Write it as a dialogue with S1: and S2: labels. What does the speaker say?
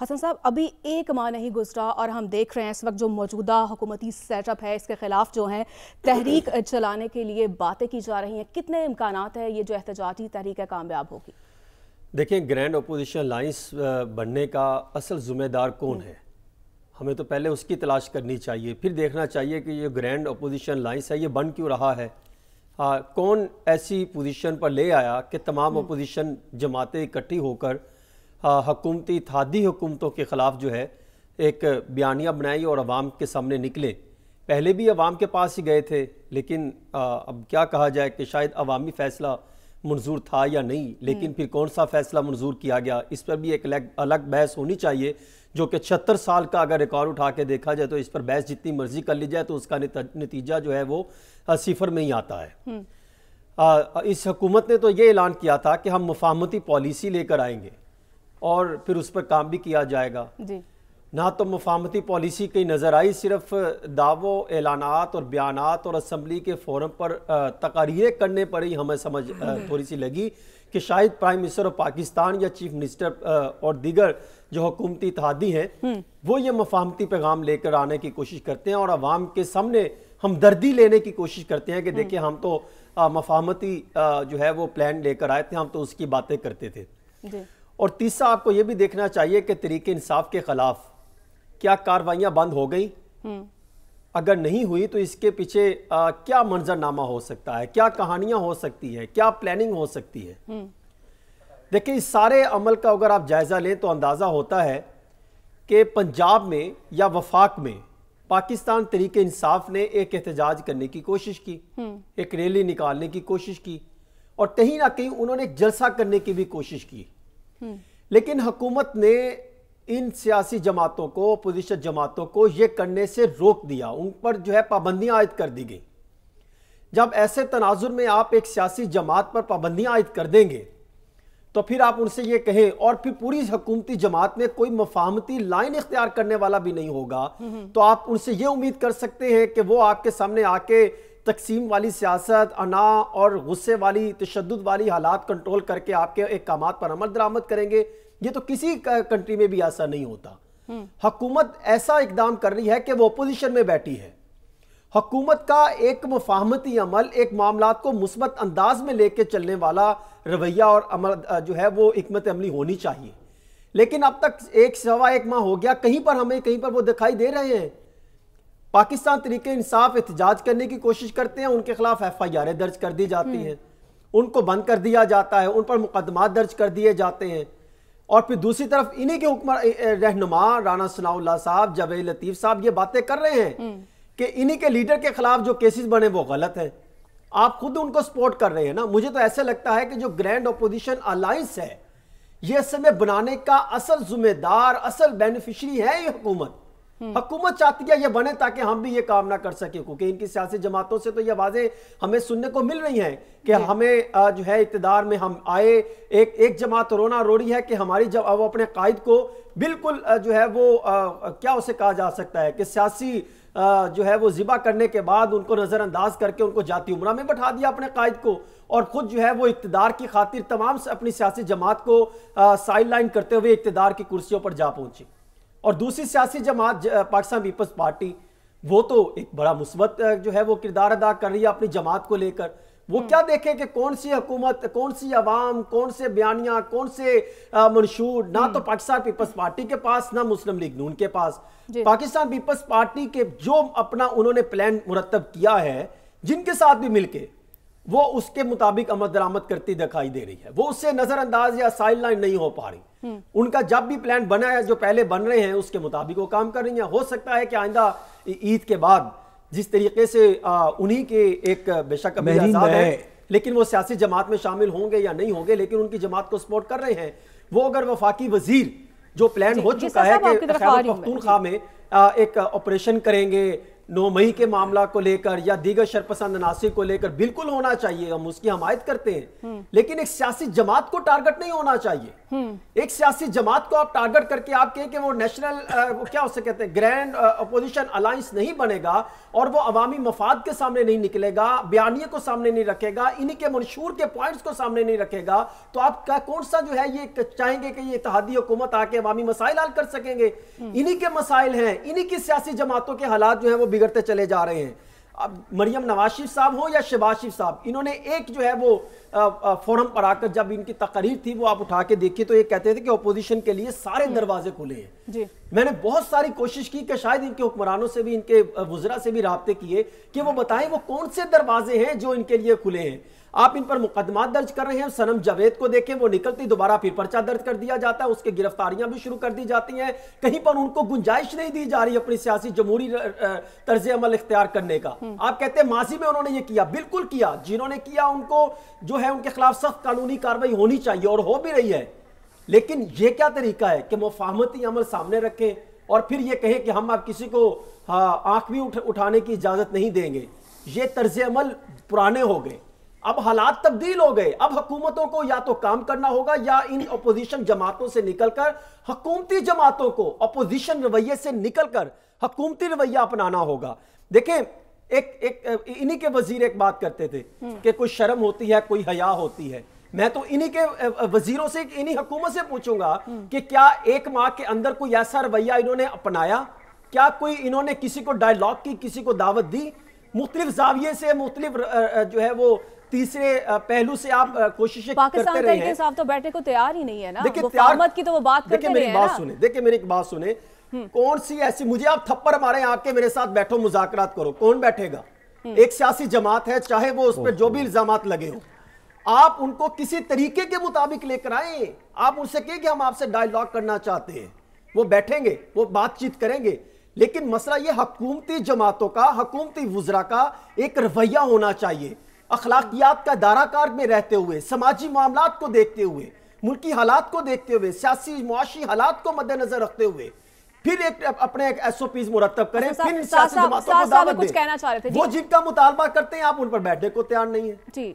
S1: हसन साहब अभी एक माह नहीं गुजरा और हम देख रहे हैं इस वक्त जो मौजूदा हुकूमती सेटअप है इसके ख़िलाफ़ जो है तहरीक चलाने के लिए बातें की जा रही हैं कितने इम्कान है ये जो एहतजाजी तहरीक है कामयाब होगी देखिए ग्रैंड अपोजिशन लाइन्स बनने का असल जुम्मेदार कौन है हमें तो पहले उसकी तलाश करनी चाहिए फिर देखना चाहिए कि ये ग्रैंड अपोजिशन लाइन्स है ये बन क्यों रहा है आ, कौन ऐसी पोजीशन पर ले आया कि तमाम अपोजिशन हम्म। जमातें इकट्ठी होकर हकूमती हाँ, थादी हुकूमतों के ख़िलाफ़ जो है एक बयानिया बनाई और आवाम के सामने निकले पहले भी आवाम के पास ही गए थे लेकिन आ, अब क्या कहा जाए कि शायद अवामी फ़ैसला मंजूर था या नहीं लेकिन हम्म। फिर कौन सा फ़ैसला मंजूर किया गया इस पर भी एक अलग अलग बहस होनी चाहिए जो कि छहत्तर साल का अगर रिकॉर्ड उठा के देखा जाए तो इस पर बहस जितनी मर्जी कर ली जाए तो उसका नतीजा जो है वो सिफर में ही आता है हम्म। आ, इस हुकूमत ने तो ये ऐलान किया था कि हम मुफामती पॉलिसी लेकर आएंगे और फिर उस पर काम भी किया जाएगा जी ना तो मुफामती पॉलिसी कहीं नज़र आई सिर्फ दावों एलानात और बयान और असम्बली के फोरम पर तकारीरें करने पर ही हमें समझ थोड़ी सी लगी कि शायद प्राइम मिनिस्टर ऑफ पाकिस्तान या चीफ मिनिस्टर और दीगर जो हुकूमती इतिहादी हैं हम्म। वो ये मफामती पैगाम लेकर आने की कोशिश करते हैं और आवाम के सामने हमदर्दी लेने की कोशिश करते हैं कि हम्म। देखिए हम तो मफामती जो है वो प्लान लेकर आए थे हम तो उसकी बातें करते थे और तीसरा आपको ये भी देखना चाहिए कि तरीके इंसाफ के खिलाफ क्या कार्रवाइयाँ बंद हो गई हम्म। अगर नहीं हुई तो इसके पीछे आ, क्या मंजरनामा हो सकता है क्या कहानियां हो सकती हैं क्या प्लानिंग हो सकती है हम्म। देखिए इस सारे अमल का अगर आप जायज़ा लें तो अंदाज़ा होता है कि पंजाब में या वफाक में पाकिस्तान तरीके इंसाफ ने एक एहतजाज करने की कोशिश की हम्म। एक रैली निकालने की कोशिश की और कहीं ना कहीं उन्होंने जलसा करने की भी कोशिश की हम्म। लेकिन हुकूमत ने इन सियासी जमातों को अपोजिशन जमातों को ये करने से रोक दिया उन पर जो है पाबंदियां आयद कर दी गई जब ऐसे तनाजुर में आप एक सियासी जमात पर पाबंदियां आयद कर देंगे तो फिर आप उनसे ये कहें और फिर पूरी हकूमती जमात में कोई मफामती लाइन इख्तियार करने वाला भी नहीं होगा हम्म। तो आप उनसे ये उम्मीद कर सकते हैं कि वो आपके सामने आके तकसीम वाली सियासत अना और गुस्से वाली तशद वाली हालात कंट्रोल करके आपके काम पर अमल दरामद करेंगे ये तो किसी कंट्री में भी ऐसा नहीं होता हम्म। हकूमत ऐसा इकदाम कर रही है कि वो अपोजिशन में बैठी है हकूमत का एक मफाहमती अमल एक मामला को मुस्बत अंदाज में लेके चलने वाला रवैया और अमल जो है वो हमत अमली होनी चाहिए लेकिन अब तक एक सवा एक माह हो गया कहीं पर हमें कहीं पर वो दिखाई दे रहे हैं पाकिस्तान तरीके इंसाफ एहतजाज करने की कोशिश करते हैं उनके खिलाफ एफ आई आर दर्ज कर दी जाती हैं उनको बंद कर दिया जाता है उन पर मुकदमा दर्ज कर दिए जाते हैं और फिर दूसरी तरफ इन्हीं के हुक्म रहनुमा राना सनाउल्ला साहब जवेद लतीफ़ साहब ये बातें कर रहे हैं हम्म। कि इन्हीं के लीडर के खिलाफ जो केसेस बने वो गलत हैं आप खुद उनको सपोर्ट कर रहे हैं ना मुझे तो ऐसा लगता है कि जो ग्रैंड अपोजिशन अलायंस है ये समय बनाने का असल जिम्मेदार असल बेनिफिशरी है ये हुकूमत हकूमत हम्म। चाहती है ये बने ताकि हम भी ये काम ना कर सके क्योंकि इनकी सियासी जमातों से तो ये आवाज़ें हमें सुनने को मिल रही हैं कि हमें जो है इकतदार में हम आए एक एक जमात रोना रो रही है कि हमारी जब वो अपने कायद को बिल्कुल जो है वो क्या उसे कहा जा सकता है कि सियासी जो है वो ज़िबा करने के बाद उनको नज़रअंदाज करके उनको जाती उम्र में बैठा दिया अपने कायद को और ख़ुद जो है वो इकतदार की खातिर तमाम अपनी सियासी जमात को साइड लाइन करते हुए इकतदार की कुर्सियों पर जा पहुंची और दूसरी सियासी जमात पाकिस्तान पीपल्स पार्टी वो तो एक बड़ा मुस्बत जो है वो किरदार अदा कर रही है अपनी जमात को लेकर वो हम्म। क्या देखें कि कौन सी हुकूमत कौन सी अवाम कौन से बयानियां कौन से मंशूर ना तो हम्म। पाकिस्तान पीपल्स पार्टी के पास ना मुस्लिम लीग नून के पास पाकिस्तान पीपल्स पार्टी के जो अपना उन्होंने प्लान मुरतब किया है जिनके साथ भी मिलके वो उसके मुताबिक आमद दरामद करती दिखाई दे रही है वो उससे नजरअंदाज या साइड लाइन नहीं हो पा रही हम्म। उनका जब भी प्लान बना है जो पहले बन रहे हैं उसके मुताबिक वो काम कर रही है हो सकता है कि आइंदा ईद के बाद जिस तरीके से उन्हीं के एक बेशक है लेकिन वो सियासी जमात में शामिल होंगे या नहीं होंगे लेकिन उनकी जमात को सपोर्ट कर रहे हैं वो अगर वफाकी वजीर जो प्लान हो चुका है कि पख्तूनखा में एक ऑपरेशन करेंगे नोमही के मामला को लेकर या दीगर शरपसंद नासिर को लेकर बिल्कुल होना चाहिए हम उसकी हमायत करते हैं हम्म। लेकिन एक सियासी जमात को टारगेट नहीं होना चाहिए हम्म। एक सियासी जमात को आप टारगेट करके आप कहें कि वो नेशनल वो क्या उसे कहते हैं ग्रैंड अपोजिशन अलायंस नहीं बनेगा और वो अवामी मफाद के सामने नहीं निकलेगा बयानिए को सामने नहीं रखेगा इन्हीं के मंशूर के पॉइंट्स को सामने नहीं रखेगा तो आप कौन सा जो है ये चाहेंगे कि ये इतिहादी हुकूमत आके अवामी मसाइल हल कर सकेंगे हम्म। इन्हीं के मसाइल हैं इन्हीं की सियासी जमातों के हालात जो है वो बिगड़ते चले जा रहे हैं अब मरियम नवाज शिफ साहब हो या शहबाज शिफ साहब इन्होंने एक जो है वो फोरम पर आकर जब इनकी तकरीर थी वो आप उठा के देखिए तो ये कहते थे कि अपोजिशन के लिए सारे दरवाजे खुले हैं मैंने बहुत सारी कोशिश की कि शायद इनके हुक्मरानों से भी इनके वजरा से भी रबते किए कि वो बताएं वो कौन से दरवाजे हैं जो इनके लिए खुले हैं आप इन पर मुकदमा दर्ज कर रहे हैं सनम जावेद को देखें वो निकलती दोबारा फिर पर्चा दर्ज कर दिया जाता है उसकी गिरफ्तारियां भी शुरू कर दी जाती हैं कहीं पर उनको गुंजाइश नहीं दी जा रही अपनी सियासी जमहूरी तर्ज अमल इख्तियार करने का हम्म। आप कहते हैं माजी में उन्होंने ये किया बिल्कुल किया जिन्होंने किया उनको जो है उनके खिलाफ सख्त कानूनी कार्रवाई होनी चाहिए और हो भी रही है लेकिन ये क्या तरीका है कि मुफाहमती अमल सामने रखें और फिर ये कहें कि हम आप किसी को हाँ, आंख भी उठ, उठाने की इजाज़त नहीं देंगे ये तर्ज अमल पुराने हो गए अब हालात तब्दील हो गए अब हुकूमतों को या तो काम करना होगा या इन अपोजिशन जमातों से निकलकर हकूमती जमातों को अपोजिशन रवैये से निकलकर हकूमती रवैया अपनाना होगा देखें एक एक इन्हीं के वजीर एक बात करते थे हम्म। कि कोई शर्म होती है कोई हया होती है मैं तो इन्हीं के वजीरों से इन्हीं हकूमत से पूछूंगा हम्म। कि क्या एक माह के अंदर कोई ऐसा रवैया इन्होंने अपनाया क्या कोई इन्होंने किसी को डायलॉग की किसी को दावत दी मुख्तलिफ जाविये से मुख्तलिफ जो है वो तीसरे पहलू से आप कोशिश करते रहे हैं साहब तो बैठे को तैयार ही नहीं है ना देखिए तैयार मत की तो वो बात करते मेरी बात सुने देखिए मेरी एक बात सुने हम्म। कौन सी ऐसी मुझे आप थप्पड़ मारे आके मेरे साथ बैठो मुजाकर करो कौन बैठेगा हम्म। एक सियासी जमात है चाहे वो उस पर जो भी इल्जाम लगे हो आप उनको किसी तरीके के मुताबिक लेकर आए आप उनसे कहें कि हम आपसे डायलॉग करना चाहते हैं वो बैठेंगे वो बातचीत करेंगे लेकिन मसला ये हकूमती जमातों का हकूमती वजरा का एक रवैया होना चाहिए अखलाकियात का दाराकार में रहते हुए समाजी मामला को देखते हुए मुल्की हालात को देखते हुए सियासी मुआशी हालात को मद्देनजर रखते हुए फिर एक अपने एक एसओपीज मुरतब करें अच्छा, फिर कुछ कहना चाह रहे थे वो जिनका मुतालबा करते हैं आप उन पर बैठने को तैयार नहीं है